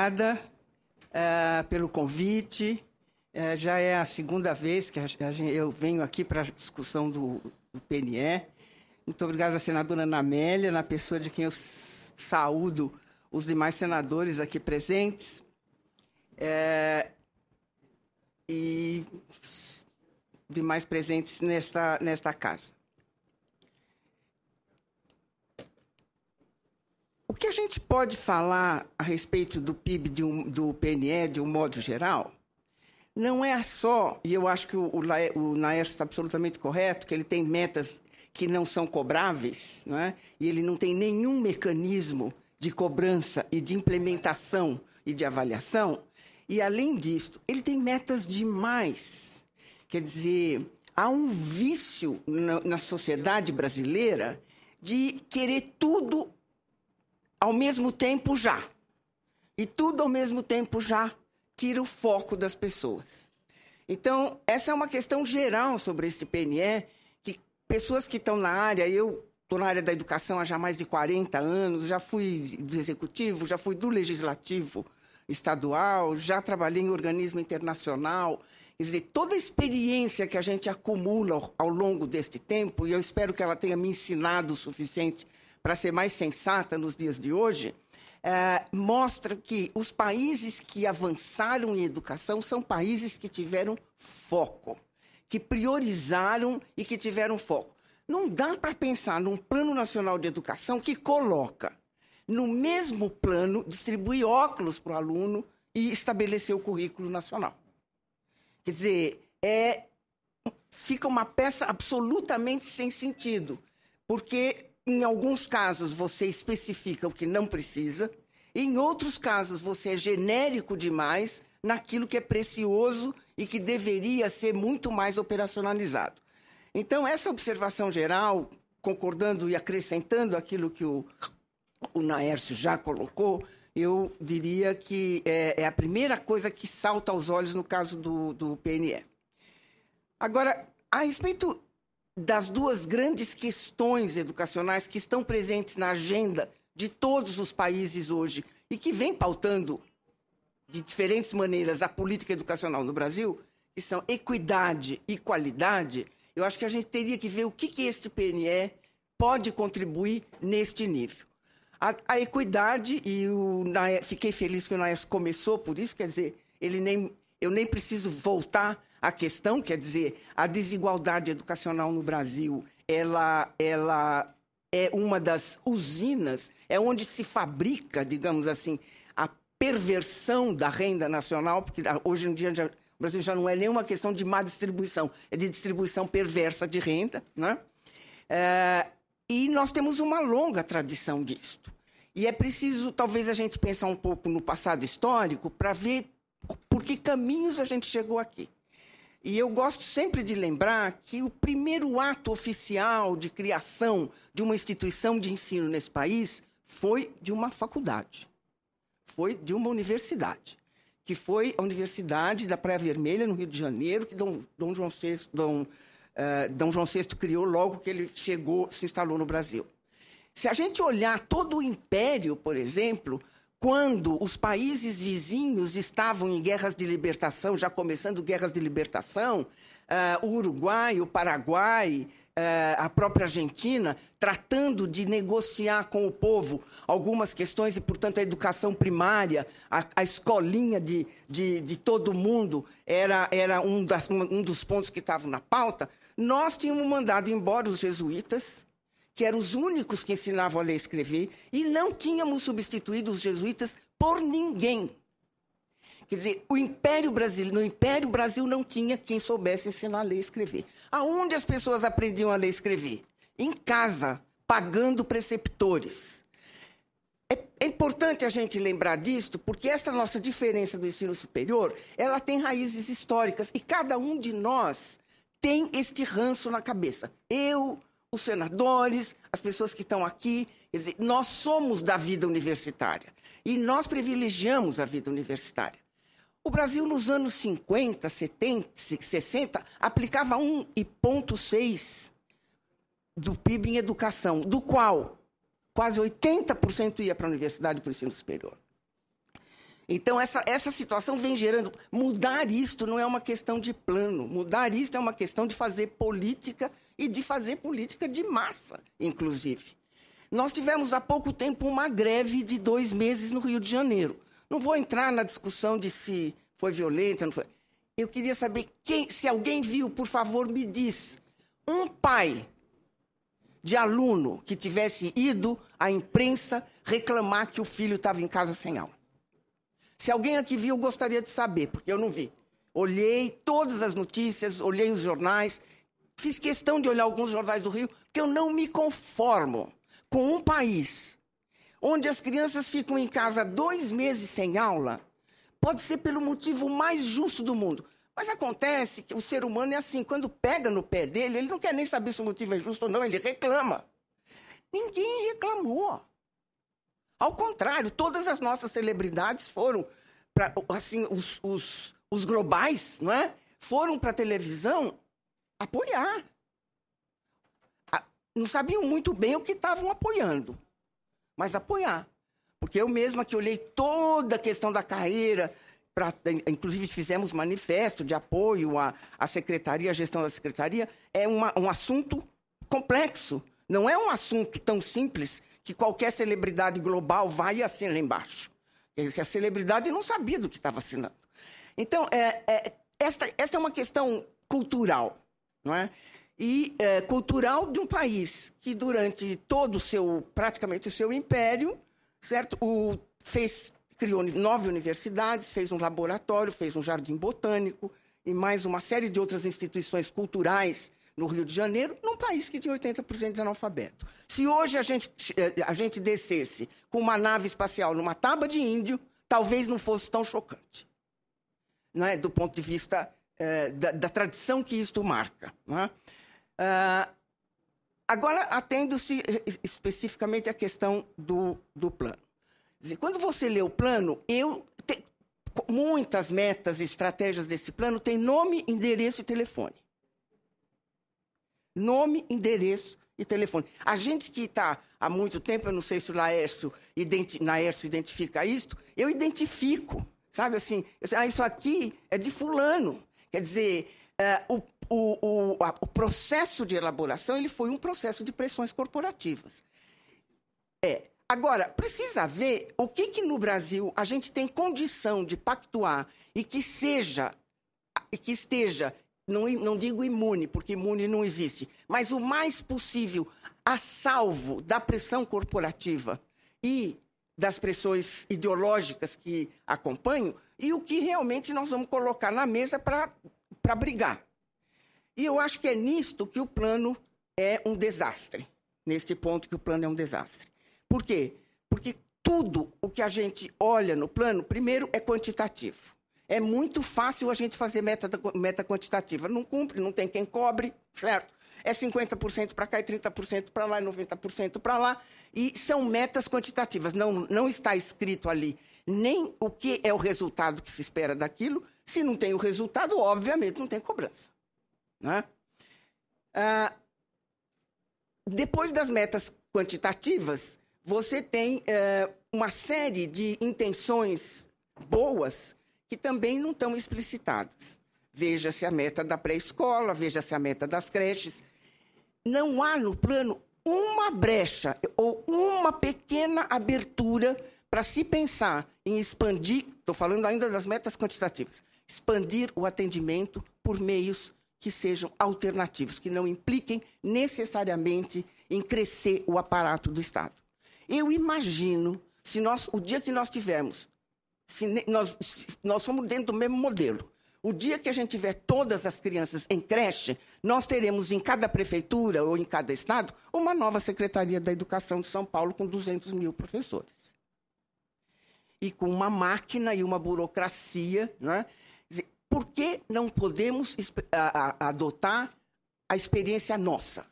obrigada uh, pelo convite. Uh, já é a segunda vez que a, a gente, eu venho aqui para a discussão do, do, PNE. Muito obrigada à senadora Namélia, na pessoa de quem eu saúdo os demais senadores aqui presentes. É, e demais presentes nesta, nesta casa. O que a gente pode falar a respeito do PIB um, do PNE de um modo geral não é só, e eu acho que o, o, Naércio está absolutamente correto, que ele tem metas que não são cobráveis, não é? e ele não tem nenhum mecanismo de cobrança e de implementação e de avaliação. E, além disso, ele tem metas demais. Quer dizer, há um vício na, na sociedade brasileira de querer tudo ao mesmo tempo já. E tudo ao mesmo tempo já tira o foco das pessoas. Então, essa é uma questão geral sobre este PNE, que pessoas que estão na área, eu estou na área da educação há já mais de 40 anos, já fui do executivo, já fui do legislativo estadual, já trabalhei em organismo internacional. Quer dizer, toda a experiência que a gente acumula ao longo deste tempo, e eu espero que ela tenha me ensinado o suficiente para ser mais sensata nos dias de hoje, é, mostra que os países que avançaram em educação são países que tiveram foco, que priorizaram e que tiveram foco. Não dá para pensar num plano nacional de educação que coloca no mesmo plano, distribuir óculos para o aluno e estabelecer o currículo nacional. Quer dizer, é, fica uma peça absolutamente sem sentido, porque em alguns casos, você especifica o que não precisa, em outros casos, você é genérico demais naquilo que é precioso e que deveria ser muito mais operacionalizado. Então, essa observação geral, concordando e acrescentando aquilo que o, o Naércio já colocou, eu diria que é, é, a primeira coisa que salta aos olhos no caso do, do PNE. Agora, a respeito das duas grandes questões educacionais que estão presentes na agenda de todos os países hoje e que vem pautando de diferentes maneiras a política educacional no Brasil, que são equidade e qualidade, eu acho que a gente teria que ver o que, que este PNE pode contribuir neste nível. A, a equidade, e o Naes, fiquei feliz que o Naes começou por isso, quer dizer, ele nem, eu nem preciso voltar a questão, quer dizer, a desigualdade educacional no Brasil, ela, ela é uma das usinas, é onde se fabrica, digamos assim, a perversão da renda nacional, porque ah, hoje em dia já, o Brasil já não é nenhuma questão de má distribuição, é de distribuição perversa de renda, né? É, e nós temos uma longa tradição disto. E é preciso, talvez, a gente pensar um pouco no passado histórico para ver por que caminhos a gente chegou aqui. E eu gosto sempre de lembrar que o primeiro ato oficial de criação de uma instituição de ensino nesse país foi de uma faculdade, foi de uma universidade, que foi a Universidade da Praia Vermelha, no Rio de Janeiro, que Dom, Dom João VI, Dom, uh, Dom João VI criou logo que ele chegou, se instalou no Brasil. Se a gente olhar todo o império, por exemplo, quando os países vizinhos estavam em guerras de libertação, já começando guerras de libertação, uh, o Uruguai, o Paraguai, eh, a própria Argentina, tratando de negociar com o povo algumas questões e, portanto, a educação primária, a, a escolinha de, de, de, todo mundo era, era um, das, um dos pontos que estavam na pauta. Nós tínhamos mandado embora os jesuítas que eram os únicos que ensinavam a ler e escrever, e não tínhamos substituído os jesuítas por ninguém. Quer dizer, o Império Brasil, no Império Brasil não tinha quem soubesse ensinar a ler e escrever. Aonde as pessoas aprendiam a ler e escrever? Em casa, pagando preceptores. É, é importante a gente lembrar disto, porque essa nossa diferença do ensino superior, ela tem raízes históricas e cada um de nós tem este ranço na cabeça. Eu, os senadores, as pessoas que estão aqui. Quer dizer, nós somos da vida universitária e nós privilegiamos a vida universitária. O Brasil, nos anos 50, 70, 60, aplicava 1,6% do PIB em educação, do qual quase 80% ia para a universidade e para o ensino superior. Então, essa, essa situação vem gerando. Mudar isto não é uma questão de plano, mudar isto é uma questão de fazer política e de fazer política de massa, inclusive. Nós tivemos há pouco tempo uma greve de dois meses no Rio de Janeiro. Não vou entrar na discussão de se foi violenta, não foi. Eu queria saber quem, se alguém viu, por favor, me diz. Um pai de aluno que tivesse ido à imprensa reclamar que o filho estava em casa sem aula. Se alguém aqui viu, eu gostaria de saber, porque eu não vi. Olhei todas as notícias, olhei os jornais Fiz questão de olhar alguns jornais do Rio, porque eu não me conformo com um país onde as crianças ficam em casa dois meses sem aula, pode ser pelo motivo mais justo do mundo. Mas acontece que o ser humano é assim, quando pega no pé dele, ele não quer nem saber se o motivo é justo ou não, ele reclama. Ninguém reclamou. Ao contrário, todas as nossas celebridades foram para assim os, os, os globais, não é? Foram para televisão apoiar. Não sabiam muito bem o que estavam apoiando, mas apoiar. Porque eu mesma que olhei toda a questão da carreira, pra, inclusive fizemos manifesto de apoio à, à secretaria, à gestão da secretaria, é uma, um assunto complexo. Não é um assunto tão simples que qualquer celebridade global vai e assina embaixo. A celebridade não sabia do que estava assinando. Então, é, é, esta, esta é uma questão cultural não é? E é, cultural de um país que durante todo o seu, praticamente o seu império, certo? O, fez, criou nove universidades, fez um laboratório, fez um jardim botânico e mais uma série de outras instituições culturais no Rio de Janeiro, num país que tinha 80% de analfabeto. Se hoje a gente, é, a gente descesse com uma nave espacial numa taba de índio, talvez não fosse tão chocante, não é? do ponto de vista é, da, da, tradição que isto marca. Né? agora, atendo-se especificamente à questão do, do plano. Dizer, quando você lê o plano, eu te, muitas metas e estratégias desse plano têm nome, endereço e telefone. Nome, endereço e telefone. A gente que está há muito tempo, eu não sei se o Laércio, identi Laércio identifica isto, eu identifico, sabe assim, ah, isso aqui é de fulano, Quer dizer, uh, o, o, o, a, o processo de elaboração ele foi um processo de pressões corporativas. É. Agora, precisa ver o que, que no Brasil a gente tem condição de pactuar e que seja, e que esteja, não, não digo imune, porque imune não existe, mas o mais possível a salvo da pressão corporativa e das pressões ideológicas que acompanham, e o que realmente nós vamos colocar na mesa para brigar. E eu acho que é nisto que o plano é um desastre. Neste ponto que o plano é um desastre. Por quê? Porque tudo o que a gente olha no plano, primeiro, é quantitativo. É muito fácil a gente fazer meta, meta quantitativa. Não cumpre, não tem quem cobre, certo? É 50% para cá e 30% para lá e 90% para lá. E são metas quantitativas. Não, não está escrito ali nem o que é o resultado que se espera daquilo. Se não tem o resultado, obviamente não tem cobrança. Né? Ah, depois das metas quantitativas, você tem é, uma série de intenções boas que também não estão explicitadas. Veja-se a meta da pré-escola, veja-se a meta das creches. Não há no plano uma brecha ou uma pequena abertura para se pensar em expandir, estou falando ainda das metas quantitativas, expandir o atendimento por meios que sejam alternativos, que não impliquem necessariamente em crescer o aparato do Estado. Eu imagino, se nós, o dia que nós tivermos, se nós, se nós somos dentro do mesmo modelo, o dia que a gente tiver todas as crianças em creche, nós teremos em cada prefeitura ou em cada estado uma nova Secretaria da Educação de São Paulo com 200 mil professores e com uma máquina e uma burocracia. Né? Por que não podemos adotar a experiência nossa?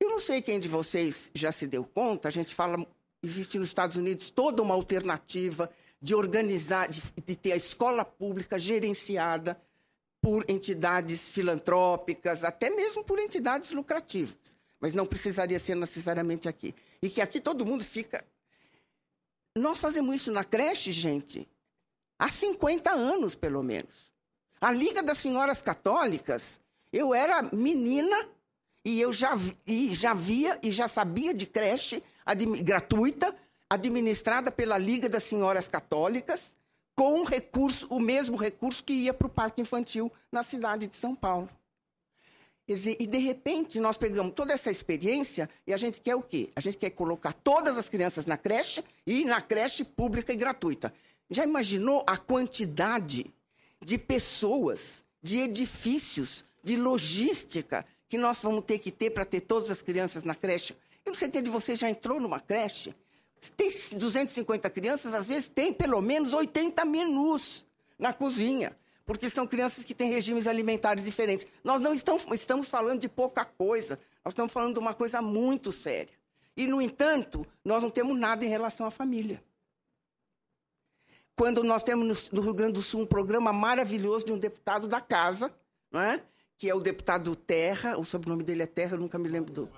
Eu não sei quem de vocês já se deu conta, a gente fala, existe nos Estados Unidos toda uma alternativa de organizar, de, de ter a escola pública gerenciada por entidades filantrópicas, até mesmo por entidades lucrativas mas não precisaria ser necessariamente aqui. E que aqui todo mundo fica nós fazemos isso na creche, gente, há 50 anos, pelo menos. A Liga das Senhoras Católicas, eu era menina e eu já, e já via e já sabia de creche admi gratuita, administrada pela Liga das Senhoras Católicas, com recurso, o mesmo recurso que ia para o parque infantil na cidade de São Paulo. Quer dizer, e de repente nós pegamos toda essa experiência e a gente quer o quê? A gente quer colocar todas as crianças na creche e na creche pública e gratuita. Já imaginou a quantidade de pessoas, de edifícios, de logística que nós vamos ter que ter para ter todas as crianças na creche? Eu não sei se de vocês já entrou numa creche. Se tem 250 crianças, às vezes tem pelo menos 80 menus na cozinha porque são crianças que têm regimes alimentares diferentes. Nós não estamos, falando de pouca coisa, nós estamos falando de uma coisa muito séria. E, no entanto, nós não temos nada em relação à família. Quando nós temos no Rio Grande do Sul um programa maravilhoso de um deputado da casa, é? que é o deputado Terra, o sobrenome dele é Terra, eu nunca me lembro do,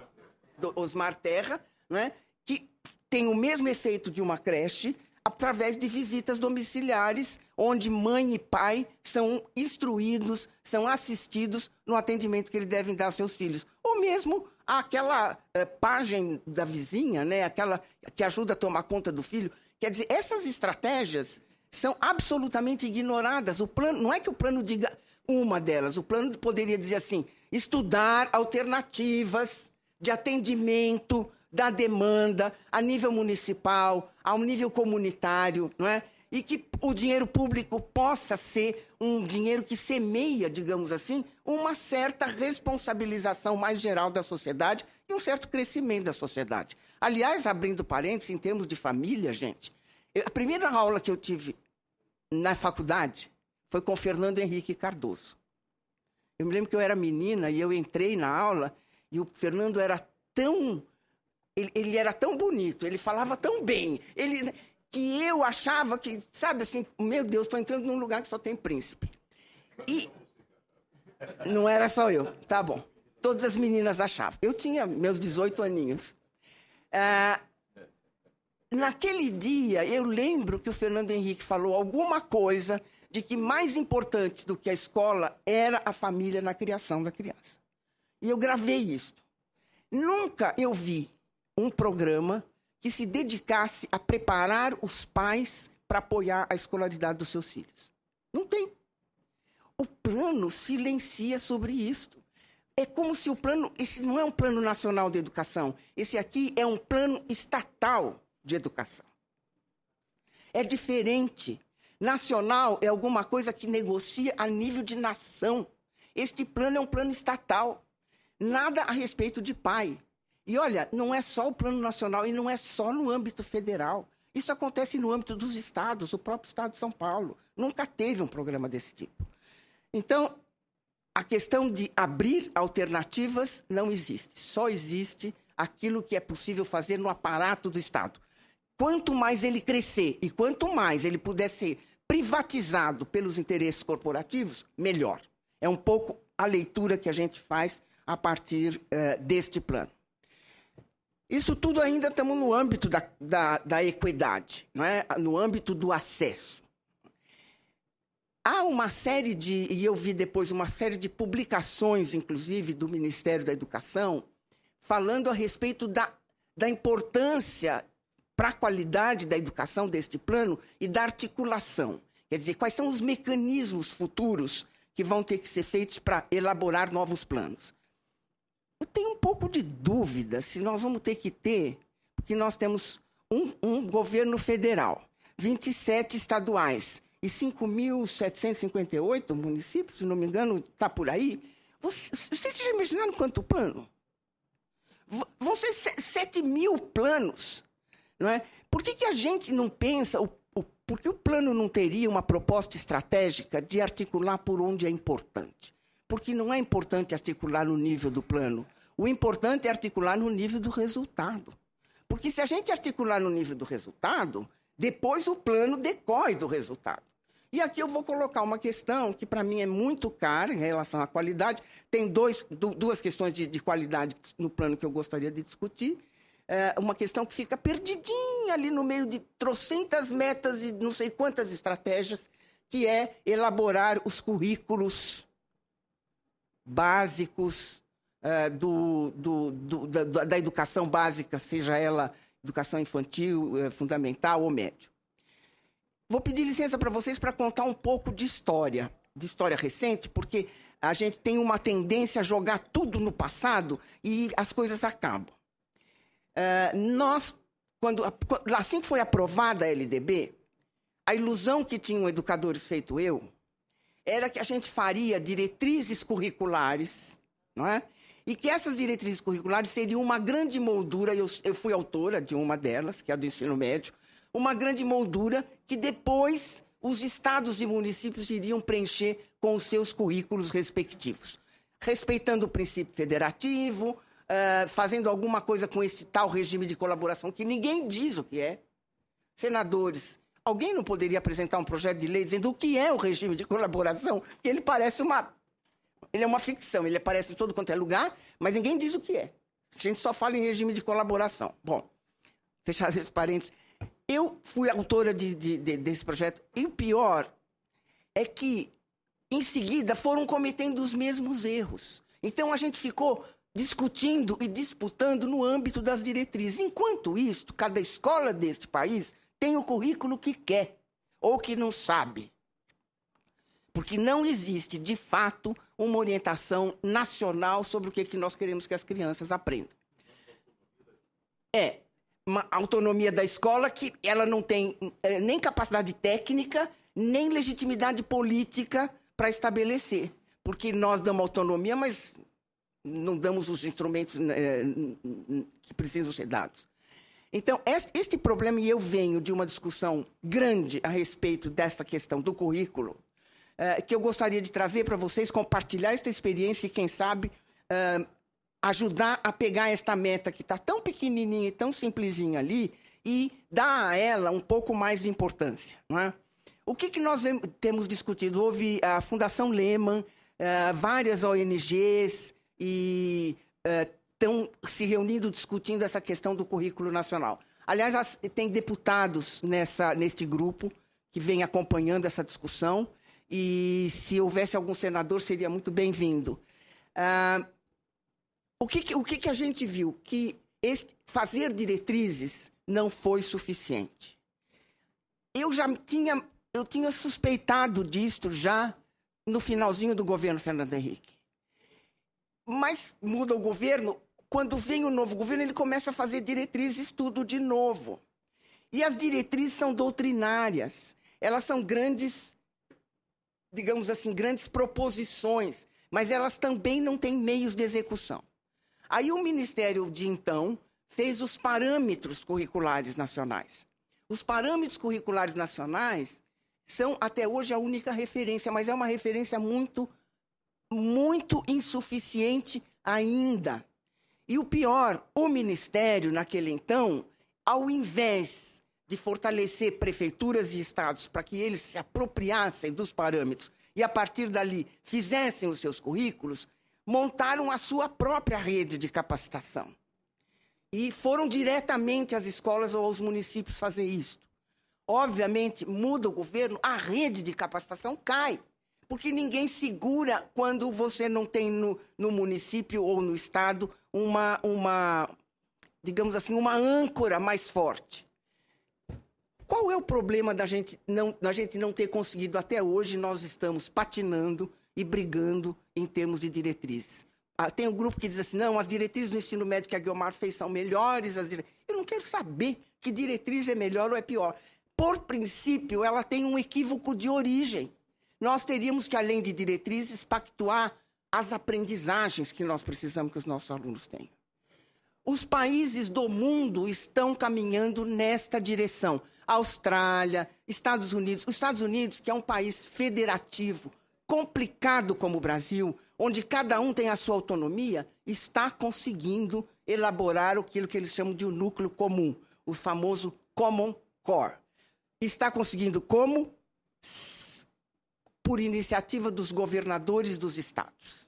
do Osmar Terra, né? que tem o mesmo efeito de uma creche, através de visitas domiciliares, onde mãe e pai são instruídos, são assistidos no atendimento que eles devem dar aos seus filhos. Ou mesmo aquela é, página da vizinha, né? aquela que ajuda a tomar conta do filho. Quer dizer, essas estratégias são absolutamente ignoradas. O plano, não é que o plano diga uma delas, o plano poderia dizer assim: estudar alternativas de atendimento da demanda a nível municipal, a um nível comunitário, não é? E que o dinheiro público possa ser um dinheiro que semeia, digamos assim, uma certa responsabilização mais geral da sociedade e um certo crescimento da sociedade. Aliás, abrindo parênteses, em termos de família, gente, a primeira aula que eu tive na faculdade foi com Fernando Henrique Cardoso. Eu me lembro que eu era menina e eu entrei na aula e o Fernando era tão ele, ele era tão bonito, ele falava tão bem, ele, que eu achava que, sabe assim, meu Deus, estou entrando num lugar que só tem príncipe. E não era só eu, tá bom. Todas as meninas achavam. Eu tinha meus 18 aninhos. Ah, naquele dia, eu lembro que o Fernando Henrique falou alguma coisa de que mais importante do que a escola era a família na criação da criança. E eu gravei isso. Nunca eu vi um programa que se dedicasse a preparar os pais para apoiar a escolaridade dos seus filhos. Não tem. O plano silencia sobre isto. É como se o plano, esse não é um plano nacional de educação, esse aqui é um plano estatal de educação. É diferente. Nacional é alguma coisa que negocia a nível de nação. Este plano é um plano estatal. Nada a respeito de pai. E olha, não é só o plano nacional e não é só no âmbito federal. Isso acontece no âmbito dos estados, o próprio estado de São Paulo. Nunca teve um programa desse tipo. Então, a questão de abrir alternativas não existe. Só existe aquilo que é possível fazer no aparato do Estado. Quanto mais ele crescer e quanto mais ele puder ser privatizado pelos interesses corporativos, melhor. É um pouco a leitura que a gente faz a partir uh, deste plano. Isso tudo ainda estamos no âmbito da, da, da equidade, não é? no âmbito do acesso. Há uma série de, e eu vi depois uma série de publicações, inclusive, do Ministério da Educação, falando a respeito da, da importância para a qualidade da educação deste plano e da articulação. Quer dizer, quais são os mecanismos futuros que vão ter que ser feitos para elaborar novos planos. Eu tenho um pouco de dúvida se nós vamos ter que ter, porque nós temos um, um governo federal, 27 estaduais e 5.758 municípios, se não me engano, está por aí. Vocês, já imaginaram quanto plano? Vão ser 7 mil planos. Não é? Por que, que a gente não pensa, o, o, por que o plano não teria uma proposta estratégica de articular por onde é importante? Porque não é importante articular no nível do plano, o importante é articular no nível do resultado. Porque se a gente articular no nível do resultado, depois o plano decorre do resultado. E aqui eu vou colocar uma questão que, para mim, é muito cara em relação à qualidade. Tem dois, duas questões de, de qualidade no plano que eu gostaria de discutir. É uma questão que fica perdidinha ali no meio de trocentas metas e não sei quantas estratégias, que é elaborar os currículos básicos eh, do, do, do, da, da, educação básica, seja ela educação infantil, eh, fundamental ou médio. Vou pedir licença para vocês para contar um pouco de história, de história recente, porque a gente tem uma tendência a jogar tudo no passado e as coisas acabam. Eh, nós, quando, assim que foi aprovada a LDB, a ilusão que tinham educadores feito eu era que a gente faria diretrizes curriculares, não é? E que essas diretrizes curriculares seriam uma grande moldura, eu, eu fui autora de uma delas, que é a do ensino médio, uma grande moldura que depois os estados e municípios iriam preencher com os seus currículos respectivos. Respeitando o princípio federativo, uh, fazendo alguma coisa com esse tal regime de colaboração que ninguém diz o que é. Senadores, alguém não poderia apresentar um projeto de lei dizendo o que é o regime de colaboração? Que ele parece uma ele é uma ficção, ele aparece em todo quanto é lugar, mas ninguém diz o que é. A gente só fala em regime de colaboração. Bom, fechar esse parênteses. Eu fui autora de, de, de, desse projeto e o pior é que, em seguida, foram cometendo os mesmos erros. Então a gente ficou discutindo e disputando no âmbito das diretrizes. Enquanto isso, cada escola deste país tem o currículo que quer ou que não sabe. Porque não existe, de fato, uma orientação nacional sobre o que, que nós queremos que as crianças aprendam. É uma autonomia da escola que ela não tem é, nem capacidade técnica, nem legitimidade política para estabelecer. Porque nós damos autonomia, mas não damos os instrumentos né, que precisam ser dados. Então, este problema, e eu venho de uma discussão grande a respeito dessa questão do currículo, eh, que eu gostaria de trazer para vocês, compartilhar esta experiência e, quem sabe, eh, ajudar a pegar esta meta que está tão pequenininha e tão simplesinha ali e dar a ela um pouco mais de importância. Não é? O que, que nós temos discutido? Houve a Fundação Lehman, eh, várias ONGs e estão se reunindo discutindo essa questão do currículo nacional. Aliás, tem deputados nessa, neste grupo que vem acompanhando essa discussão e se houvesse algum senador, seria muito bem-vindo. Ah, o que, o que a gente viu? Que este, fazer diretrizes não foi suficiente. Eu já tinha, eu tinha suspeitado disto já no finalzinho do governo Fernando Henrique. Mas muda o governo, quando vem o novo governo, ele começa a fazer diretrizes tudo de novo. E as diretrizes são doutrinárias, elas são grandes digamos assim, grandes proposições, mas elas também não têm meios de execução. Aí o Ministério de então fez os parâmetros curriculares nacionais. Os parâmetros curriculares nacionais são até hoje a única referência, mas é uma referência muito muito insuficiente ainda. E o pior, o ministério naquele então, ao invés de fortalecer prefeituras e estados para que eles se apropriassem dos parâmetros e, a partir dali, fizessem os seus currículos, montaram a sua própria rede de capacitação. E foram diretamente às escolas ou aos municípios fazer isso. Obviamente, muda o governo, a rede de capacitação cai. Porque ninguém segura quando você não tem no, no município ou no estado uma, uma, digamos assim, uma âncora mais forte. Qual é o problema da gente não, da gente não ter conseguido até hoje? Nós estamos patinando e brigando em termos de diretrizes. Ah, tem um grupo que diz assim: não, as diretrizes do ensino médio que a Guiomar fez são melhores. Eu não quero saber que diretriz é melhor ou é pior. Por princípio, ela tem um equívoco de origem. Nós teríamos que, além de diretrizes, pactuar as aprendizagens que nós precisamos que os nossos alunos tenham. Os países do mundo estão caminhando nesta direção. Austrália, Estados Unidos. Os Estados Unidos, que é um país federativo, complicado como o Brasil, onde cada um tem a sua autonomia, está conseguindo elaborar aquilo que eles chamam de um núcleo comum, o famoso Common Core. Está conseguindo como? Por iniciativa dos governadores dos estados.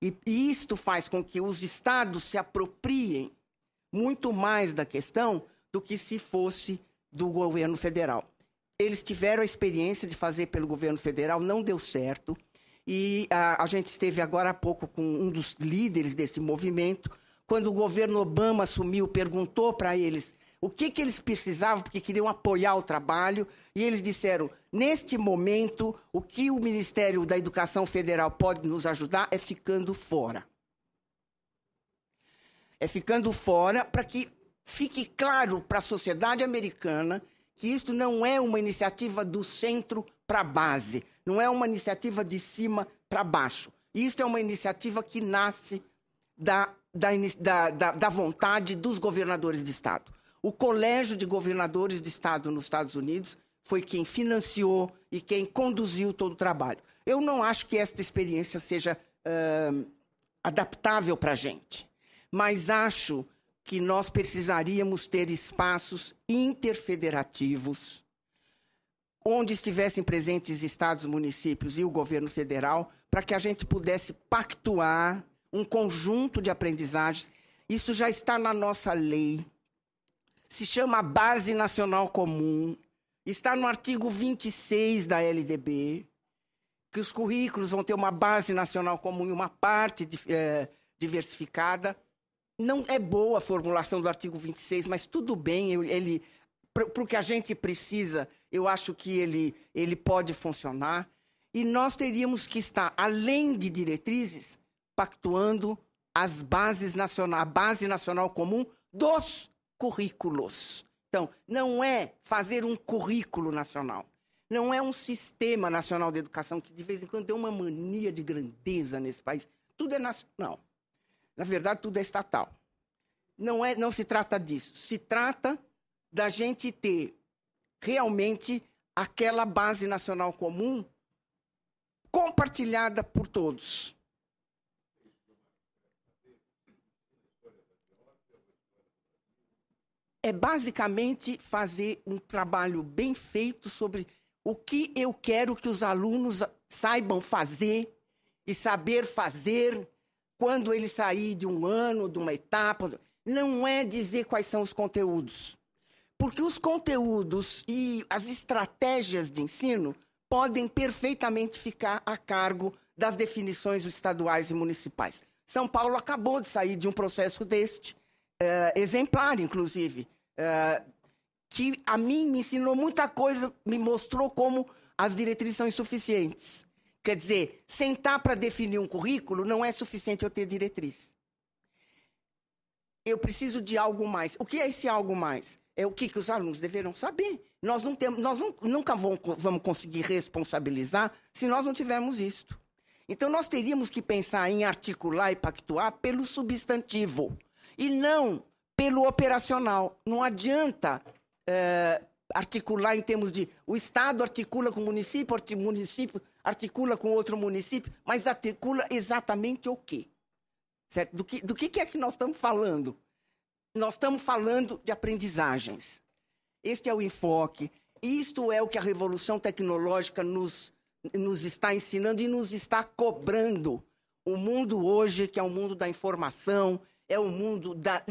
E, e isto faz com que os estados se apropriem muito mais da questão do que se fosse do governo federal. Eles tiveram a experiência de fazer pelo governo federal, não deu certo. E a, ah, a, gente esteve agora há pouco com um dos líderes desse movimento. Quando o governo Obama assumiu, perguntou para eles o que, que eles precisavam, porque queriam apoiar o trabalho, e eles disseram: neste momento, o que o Ministério da Educação Federal pode nos ajudar é ficando fora. É ficando fora para que fique claro para a sociedade americana que isto não é uma iniciativa do centro para a base, não é uma iniciativa de cima para baixo. Isto é uma iniciativa que nasce da da, da, da, vontade dos governadores de Estado. O Colégio de Governadores de Estado nos Estados Unidos foi quem financiou e quem conduziu todo o trabalho. Eu não acho que esta experiência seja uh, adaptável para a gente, mas acho que nós precisaríamos ter espaços interfederativos onde estivessem presentes estados, municípios e o governo federal, para que a gente pudesse pactuar um conjunto de aprendizagens. Isso já está na nossa lei se chama Base Nacional Comum, está no artigo 26 da LDB, que os currículos vão ter uma base nacional comum e uma parte é, diversificada. Não é boa a formulação do artigo 26, mas tudo bem, ele para o que a gente precisa, eu acho que ele, ele pode funcionar. E nós teríamos que estar, além de diretrizes, pactuando as bases nacional, a base nacional comum dos currículos. Então, não é fazer um currículo nacional. Não é um sistema nacional de educação que de vez em quando tem uma mania de grandeza nesse país. Tudo é nacional. Na verdade, tudo é estatal. Não é, não se trata disso. Se trata da gente ter realmente aquela base nacional comum compartilhada por todos. é basicamente fazer um trabalho bem feito sobre o que eu quero que os alunos saibam fazer e saber fazer quando ele sair de um ano, de uma etapa. Não é dizer quais são os conteúdos. Porque os conteúdos e as estratégias de ensino podem perfeitamente ficar a cargo das definições estaduais e municipais. São Paulo acabou de sair de um processo deste, uh, exemplar, inclusive, é, que a mim me ensinou muita coisa, me mostrou como as diretrizes são insuficientes. Quer dizer, sentar para definir um currículo não é suficiente eu ter diretriz. Eu preciso de algo mais. O que é esse algo mais? É o que, que os alunos deverão saber. Nós, não temos, nós não, nunca vamos, vamos conseguir responsabilizar se nós não tivermos isto. Então, nós teríamos que pensar em articular e pactuar pelo substantivo. E não pelo operacional. Não adianta é, articular em termos de. O Estado articula com o município, o município articula com outro município, mas articula exatamente o quê? Certo? Do que, do que é que nós estamos falando? Nós estamos falando de aprendizagens. Este é o enfoque. Isto é o que a revolução tecnológica nos, nos está ensinando e nos está cobrando. O mundo hoje, que é o mundo da informação, é o mundo da,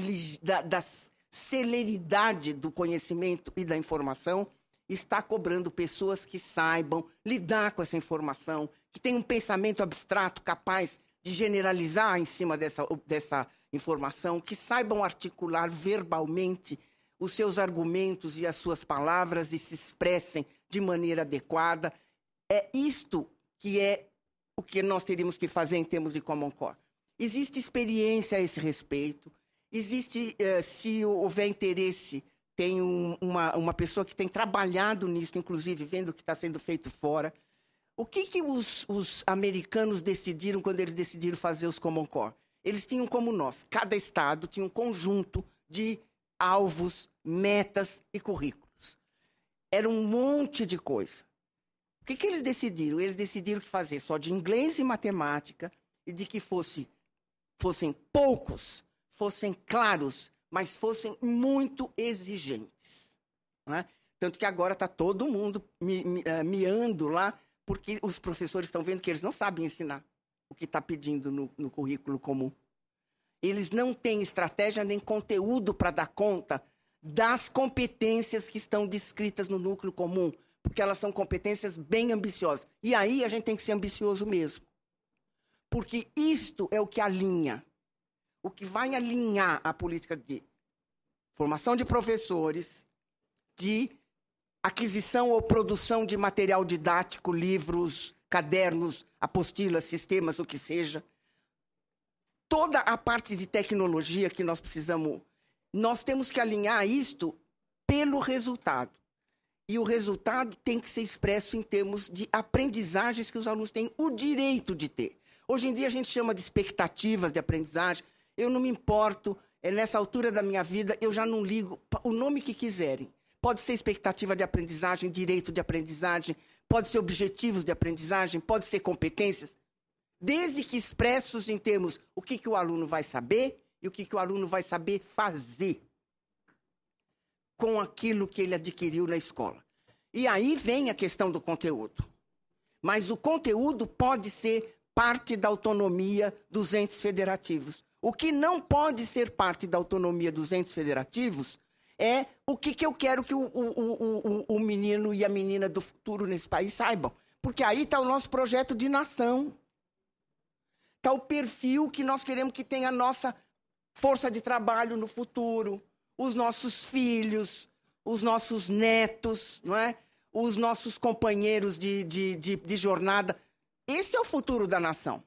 da, da celeridade do conhecimento e da informação, está cobrando pessoas que saibam lidar com essa informação, que tenham um pensamento abstrato capaz de generalizar em cima dessa, dessa informação, que saibam articular verbalmente os seus argumentos e as suas palavras e se expressem de maneira adequada. É isto que é o que nós teríamos que fazer em termos de Common Core. Existe experiência a esse respeito. Existe, eh, se houver interesse, tem uma, uma pessoa que tem trabalhado nisso, inclusive vendo o que está sendo feito fora. O que, que os, os americanos decidiram quando eles decidiram fazer os Common Core? Eles tinham como nós, cada estado tinha um conjunto de alvos, metas e currículos. Era um monte de coisa. O que, que eles decidiram? Eles decidiram que fazer só de inglês e matemática e de que fosse fossem poucos, fossem claros, mas fossem muito exigentes. Né? Tanto que agora está todo mundo mi, mi, uh, miando lá, porque os professores estão vendo que eles não sabem ensinar o que está pedindo no, no currículo comum. Eles não têm estratégia nem conteúdo para dar conta das competências que estão descritas no núcleo comum, porque elas são competências bem ambiciosas. E aí a gente tem que ser ambicioso mesmo. Porque isto é o que alinha, o que vai alinhar a política de formação de professores, de aquisição ou produção de material didático, livros, cadernos, apostilas, sistemas, o que seja. Toda a parte de tecnologia que nós precisamos, nós temos que alinhar isto pelo resultado. E o resultado tem que ser expresso em termos de aprendizagens que os alunos têm o direito de ter. Hoje em dia a gente chama de expectativas de aprendizagem. Eu não me importo, é nessa altura da minha vida, eu já não ligo o nome que quiserem. Pode ser expectativa de aprendizagem, direito de aprendizagem, pode ser objetivos de aprendizagem, pode ser competências, desde que expressos em termos o que, que o aluno vai saber e o que, que o aluno vai saber fazer com aquilo que ele adquiriu na escola. E aí vem a questão do conteúdo. Mas o conteúdo pode ser parte da autonomia dos entes federativos. O que não pode ser parte da autonomia dos entes federativos é o que, que eu quero que o, o, o, o menino e a menina do futuro nesse país saibam. Porque aí está o nosso projeto de nação. Está o perfil que nós queremos que tenha a nossa força de trabalho no futuro, os nossos filhos, os nossos netos, não é? os nossos companheiros de, de, de, de jornada esse é o futuro da nação.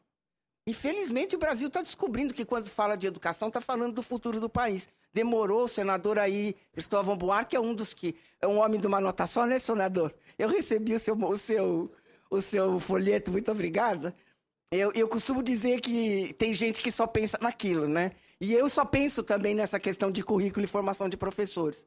E felizmente o Brasil está descobrindo que quando fala de educação está falando do futuro do país. Demorou o senador aí, Cristóvão Buarque é um dos que é um homem de uma nota só, né, senador? Eu recebi o seu o seu o seu folheto, muito obrigada. Eu, eu costumo dizer que tem gente que só pensa naquilo, né? E eu só penso também nessa questão de currículo e formação de professores.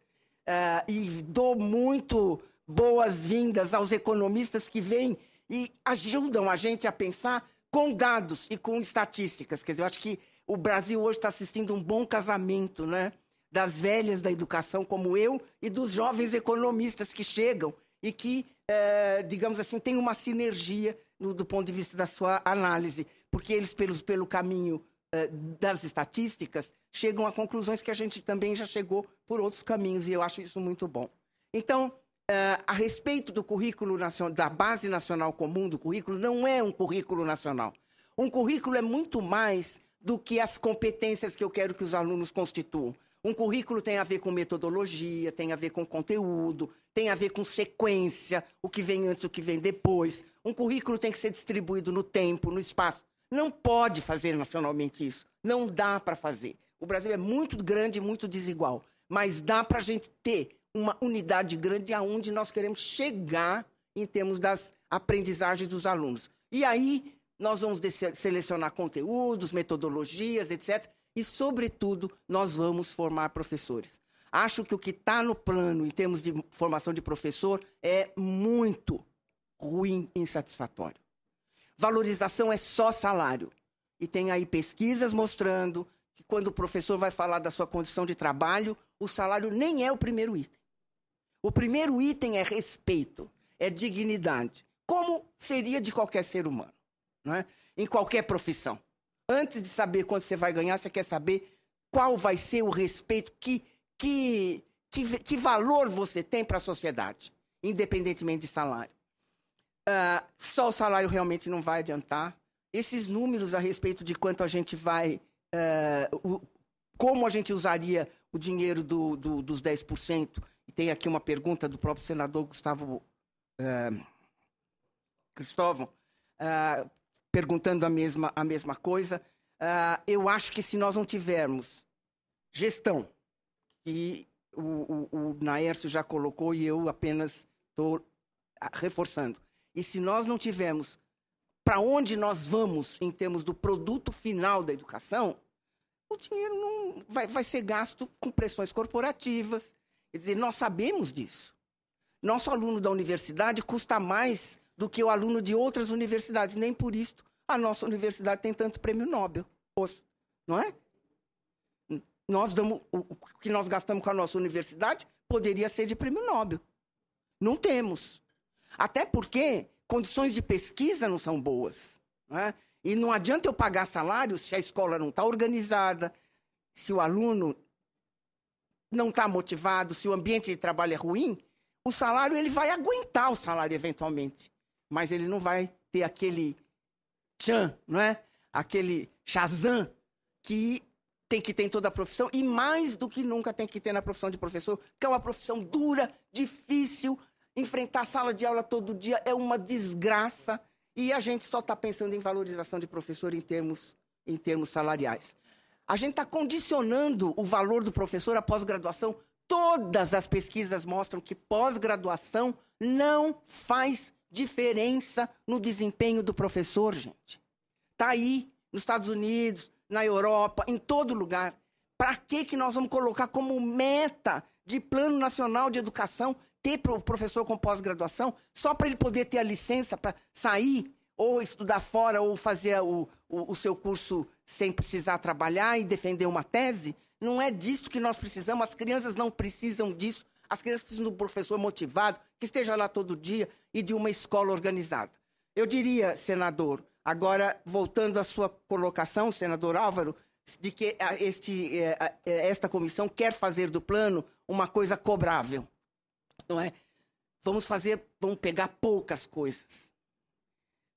Uh, e dou muito boas-vindas aos economistas que vêm e ajudam a gente a pensar com dados e com estatísticas. Quer dizer, eu acho que o Brasil hoje está assistindo um bom casamento, né? Das velhas da educação, como eu, e dos jovens economistas que chegam e que, é, digamos assim, tem uma sinergia no, do ponto de vista da sua análise, porque eles, pelo, pelo caminho é, das estatísticas, chegam a conclusões que a gente também já chegou por outros caminhos, e eu acho isso muito bom. Então, ah, a respeito do currículo nacional, da base nacional comum do currículo, não é um currículo nacional. Um currículo é muito mais do que as competências que eu quero que os alunos constituam. Um currículo tem a ver com metodologia, tem a ver com conteúdo, tem a ver com sequência, o que vem antes, o que vem depois. Um currículo tem que ser distribuído no tempo, no espaço. Não pode fazer nacionalmente isso. Não dá para fazer. O Brasil é muito grande e muito desigual, mas dá para a gente ter uma unidade grande aonde nós queremos chegar em termos das aprendizagens dos alunos. E aí nós vamos selecionar conteúdos, metodologias, etc. E, sobretudo, nós vamos formar professores. Acho que o que está no plano em termos de formação de professor é muito ruim e insatisfatório. Valorização é só salário. E tem aí pesquisas mostrando que quando o professor vai falar da sua condição de trabalho, o salário nem é o primeiro item. O primeiro item é respeito, é dignidade, como seria de qualquer ser humano, não é? em qualquer profissão. Antes de saber quanto você vai ganhar, você quer saber qual vai ser o respeito, que, que, que, que valor você tem para a sociedade, independentemente de salário. Uh, só o salário realmente não vai adiantar. Esses números a respeito de quanto a gente vai. Uh, o, como a gente usaria o dinheiro do, do, dos 10% e tem aqui uma pergunta do próprio senador Gustavo uh, Cristóvão, uh, perguntando a mesma, a mesma coisa. Uh, eu acho que se nós não tivermos gestão, que o, o, o Naércio já colocou e eu apenas estou ah, reforçando, e se nós não tivermos para onde nós vamos em termos do produto final da educação, o dinheiro não vai, vai ser gasto com pressões corporativas, Quer dizer, nós sabemos disso. Nosso aluno da universidade custa mais do que o aluno de outras universidades. Nem por isso a nossa universidade tem tanto prêmio Nobel, não é? Nós damos, o que nós gastamos com a nossa universidade poderia ser de prêmio Nobel. Não temos. Até porque condições de pesquisa não são boas. Não é? E não adianta eu pagar salário se a escola não está organizada, se o aluno não está motivado, se o ambiente de trabalho é ruim, o salário ele vai aguentar o salário eventualmente, mas ele não vai ter aquele tchan, não é? Aquele Shazam que tem que ter em toda a profissão e mais do que nunca tem que ter na profissão de professor, que é uma profissão dura, difícil, enfrentar a sala de aula todo dia é uma desgraça e a gente só está pensando em valorização de professor em termos em termos salariais. A gente está condicionando o valor do professor à pós-graduação. Todas as pesquisas mostram que pós-graduação não faz diferença no desempenho do professor, gente. Está aí, nos Estados Unidos, na Europa, em todo lugar. Para que, que nós vamos colocar como meta de Plano Nacional de Educação ter o professor com pós-graduação só para ele poder ter a licença para sair ou estudar fora, ou fazer o, o, o seu curso sem precisar trabalhar e defender uma tese. Não é disso que nós precisamos. As crianças não precisam disso. As crianças precisam de um professor motivado, que esteja lá todo dia, e de uma escola organizada. Eu diria, senador, agora voltando à sua colocação, senador Álvaro, de que este, é, é, esta comissão quer fazer do plano uma coisa cobrável, não é? Vamos fazer, vamos pegar poucas coisas.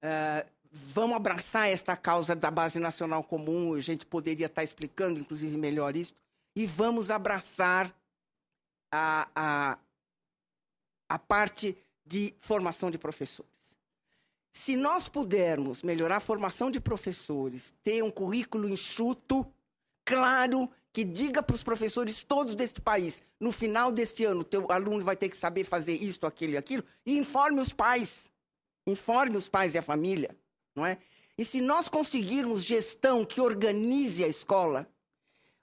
Ah, vamos abraçar esta causa da base nacional comum, a gente poderia estar tá explicando, inclusive, melhor isso, e vamos abraçar a, a, a parte de formação de professores. Se nós pudermos melhorar a formação de professores, ter um currículo enxuto, claro, que diga para os professores todos deste país, no final deste ano, teu aluno vai ter que saber fazer isto, aquilo e aquilo, e informe os pais. Informe os pais e a família, não é? E se nós conseguirmos gestão que organize a escola,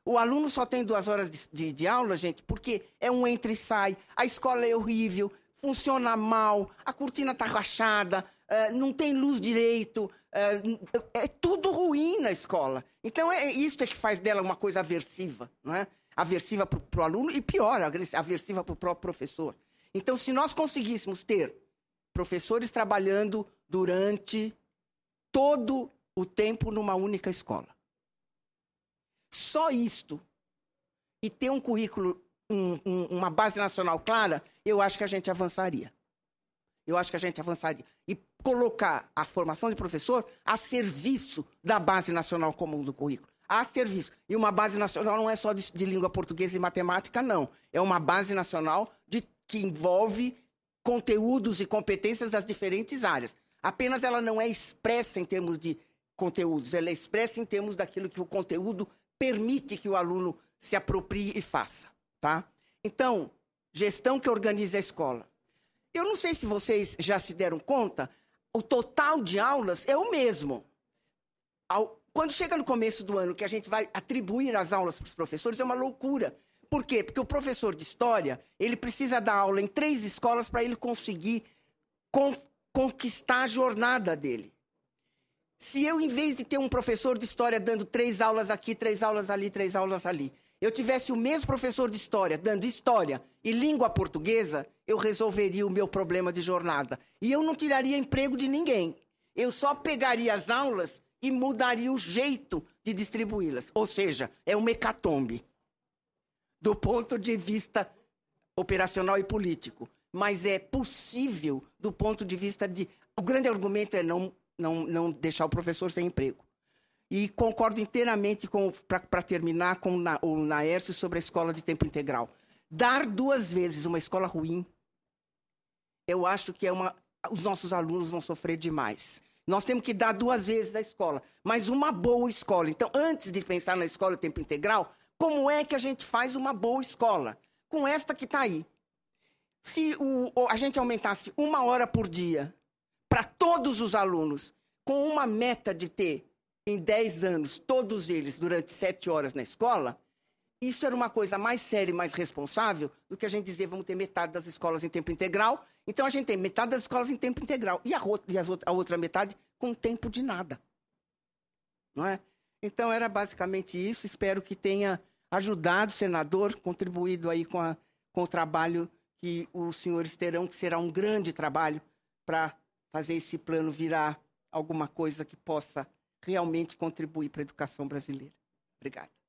o aluno só tem duas horas de, de, de aula, gente, porque é um entra e sai, a escola é horrível, funciona mal, a cortina está rachada, uh, não tem luz direito, uh, é tudo ruim na escola. Então, é, é, isso é que faz dela uma coisa aversiva, não é? Aversiva para o aluno e pior, aversiva para o próprio professor. Então, se nós conseguíssemos ter professores trabalhando durante todo o tempo numa única escola. Só isto e ter um currículo, um, um, uma base nacional clara, eu acho que a gente avançaria. Eu acho que a gente avançaria. E colocar a formação de professor a serviço da base nacional comum do currículo. A serviço. E uma base nacional não é só de, de língua portuguesa e matemática, não. É uma base nacional de, que envolve conteúdos e competências das diferentes áreas. Apenas ela não é expressa em termos de conteúdos, ela é expressa em termos daquilo que o conteúdo permite que o aluno se aproprie e faça, tá? Então, gestão que organiza a escola. Eu não sei se vocês já se deram conta, o total de aulas é o mesmo. Ao, quando chega no começo do ano que a gente vai atribuir as aulas para os professores, é uma loucura. Por quê? Porque o professor de história, ele precisa dar aula em três escolas para ele conseguir con conquistar a jornada dele. Se eu, em vez de ter um professor de história dando três aulas aqui, três aulas ali, três aulas ali, eu tivesse o mesmo professor de história dando história e língua portuguesa, eu resolveria o meu problema de jornada. E eu não tiraria emprego de ninguém. Eu só pegaria as aulas e mudaria o jeito de distribuí-las. Ou seja, é uma hecatombe do ponto de vista operacional e político, mas é possível do ponto de vista de. O grande argumento é não, não, não deixar o professor sem emprego. E concordo inteiramente, para terminar, com o Naércio sobre a escola de tempo integral. Dar duas vezes uma escola ruim, eu acho que é uma. Os nossos alunos vão sofrer demais. Nós temos que dar duas vezes a escola, mas uma boa escola. Então, antes de pensar na escola de tempo integral, como é que a gente faz uma boa escola? Com esta que está aí. Se o, a gente aumentasse uma hora por dia para todos os alunos, com uma meta de ter em 10 anos todos eles durante 7 horas na escola, isso era uma coisa mais séria e mais responsável do que a gente dizer vamos ter metade das escolas em tempo integral. Então a gente tem metade das escolas em tempo integral e a, a outra metade com tempo de nada. Não é? Então era basicamente isso. Espero que tenha ajudado, senador, contribuído aí com, a, com o trabalho que os senhores terão, que será um grande trabalho para fazer esse plano virar alguma coisa que possa realmente contribuir para a educação brasileira. Obrigada.